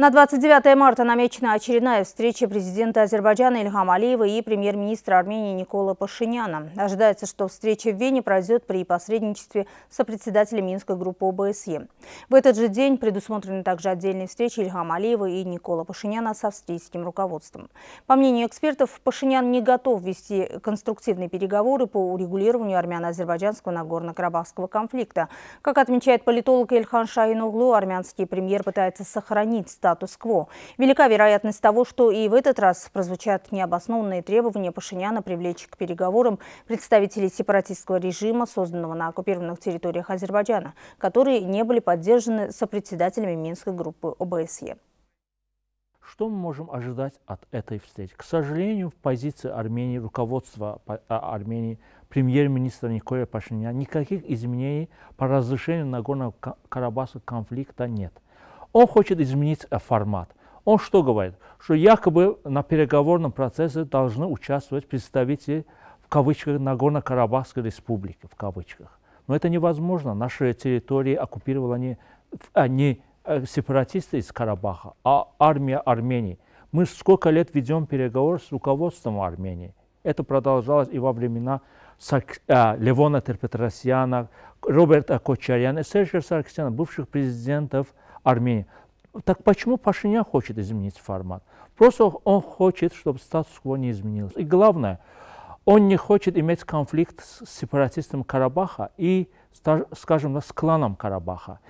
На 29 марта намечена очередная встреча президента Азербайджана Ильхам Алиева и премьер-министра Армении Никола Пашиняна. Ожидается, что встреча в Вене пройдет при посредничестве сопредседателя Минской группы ОБСЕ. В этот же день предусмотрены также отдельные встречи Ильхама Алиева и Никола Пашиняна с австрийским руководством. По мнению экспертов, Пашинян не готов вести конструктивные переговоры по урегулированию армяно-азербайджанского Нагорно-Карабахского конфликта. Как отмечает политолог Ильхан Шаин Углу, армянский премьер пытается сохранить статус статус-кво. Велика вероятность того, что и в этот раз прозвучат необоснованные требования Пашиняна привлечь к переговорам представителей сепаратистского режима, созданного на оккупированных территориях Азербайджана, которые не были поддержаны сопредседателями Минской группы ОБСЕ. Что мы можем ожидать от этой встречи? К сожалению, в позиции Армении, руководства а, Армении, премьер-министра Николая Пашиняна никаких изменений по разрешению Нагорного Карабаса конфликта нет – он хочет изменить э, формат. Он что говорит? Что якобы на переговорном процессе должны участвовать представители, в кавычках, Нагорно-Карабахской республики, в кавычках. Но это невозможно. Наши территории оккупировали а, не, не э, сепаратисты из Карабаха, а армия Армении. Мы сколько лет ведем переговоры с руководством Армении. Это продолжалось и во времена э, Левона Терпетросяна, Роберта Кочаряна и Серджа бывших президентов Армении. Так почему Пашинян хочет изменить формат? Просто он хочет, чтобы статус-кво не изменился. И главное, он не хочет иметь конфликт с сепаратистом Карабаха и, скажем, с кланом Карабаха.